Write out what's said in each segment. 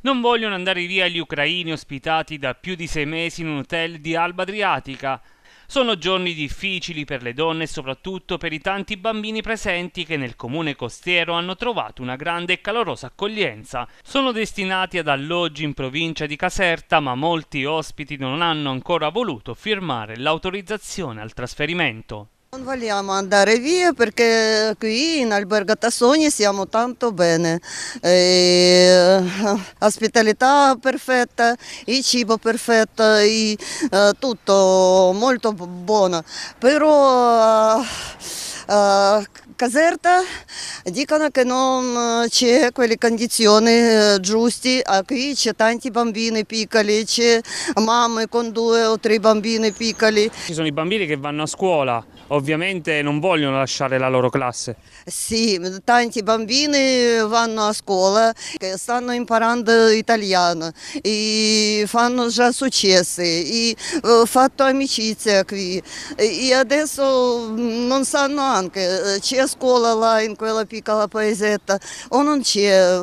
Non vogliono andare via gli ucraini ospitati da più di sei mesi in un hotel di Alba Adriatica. Sono giorni difficili per le donne e soprattutto per i tanti bambini presenti che nel comune costiero hanno trovato una grande e calorosa accoglienza. Sono destinati ad alloggi in provincia di Caserta, ma molti ospiti non hanno ancora voluto firmare l'autorizzazione al trasferimento. Non Vogliamo andare via perché qui in Albergo Tassoni siamo tanto bene, e, eh, ospitalità perfetta, il cibo perfetto, e, eh, tutto molto buono, però eh, Казерта, дікана кеном чи квелі кондиціони джусті, а кі чи tanti bambini piccoli, c'è mamme con due o tre bambini piccoli. Ci sono i bambini che vanno a scuola, ovviamente non vogliono lasciare la loro classe. Sì, tanti bambini vanno a scuola, stanno imparando italiano e fanno già successi, e eh, fatto amicizia qui e adesso mm, non sanno altro. останки, е, е, чи оскола лаїнкола пікала поезета, онон чи е,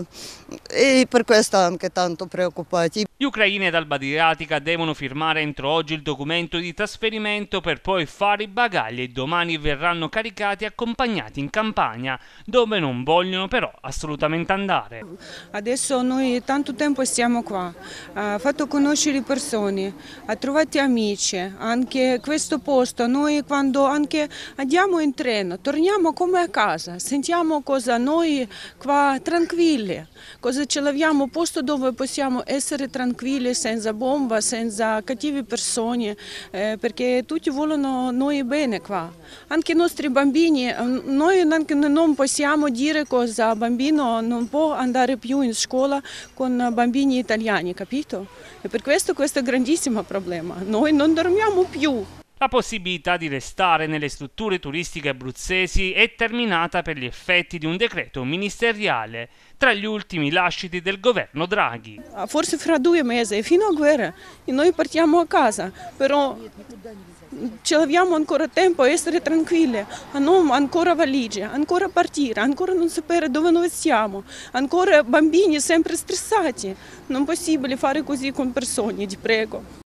і перкоестанки танто преокупаті. Gli ucraini ed Alba di devono firmare entro oggi il documento di trasferimento per poi fare i bagagli e domani verranno caricati e accompagnati in campagna, dove non vogliono però assolutamente andare. Adesso noi tanto tempo siamo qua, ha fatto conoscere persone, ha trovato amici, anche questo posto, noi quando anche andiamo in treno, torniamo come a casa, sentiamo cosa noi qua tranquilli, cosa ci laviamo, posto dove possiamo essere tranquilli tranquilli, senza bomba, senza cattive persone, eh, perché tutti vogliono noi bene qua. Anche i nostri bambini, eh, noi non possiamo dire cosa bambino non può andare più in scuola con bambini italiani, capito? E per questo questo è un grandissimo problema. Noi non dormiamo più. La possibilità di restare nelle strutture turistiche abruzzesi è terminata per gli effetti di un decreto ministeriale, tra gli ultimi lasciti del governo Draghi. Ah, forse fra due mesi, fino a guerra, noi partiamo a casa, però ce l'abbiamo ancora tempo a essere tranquilli, a non ancora valigie, ancora partire, ancora non sapere dove noi siamo, ancora bambini sempre stressati. Non è possibile fare così con persone, ti prego.